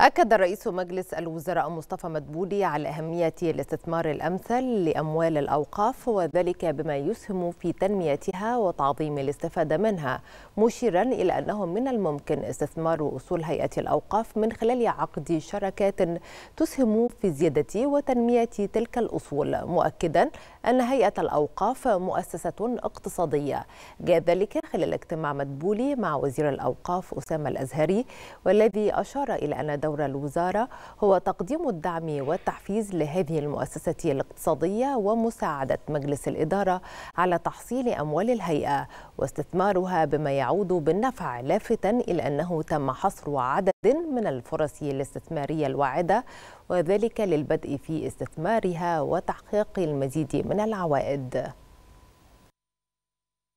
أكد رئيس مجلس الوزراء مصطفى مدبولي على أهمية الاستثمار الأمثل لأموال الأوقاف وذلك بما يسهم في تنميتها وتعظيم الاستفادة منها مشيرا إلى أنه من الممكن استثمار أصول هيئة الأوقاف من خلال عقد شراكات تسهم في زيادة وتنمية تلك الأصول مؤكدا أن هيئة الأوقاف مؤسسة اقتصادية جاء ذلك خلال اجتماع مدبولي مع وزير الأوقاف أسامة الأزهري والذي أشار إلى أن دور الوزارة هو تقديم الدعم والتحفيز لهذه المؤسسة الاقتصادية ومساعدة مجلس الإدارة على تحصيل أموال الهيئة واستثمارها بما يعود بالنفع لافتا إلى أنه تم حصر عدد من الفرص الاستثمارية الواعدة وذلك للبدء في استثمارها وتحقيق المزيد من العوائد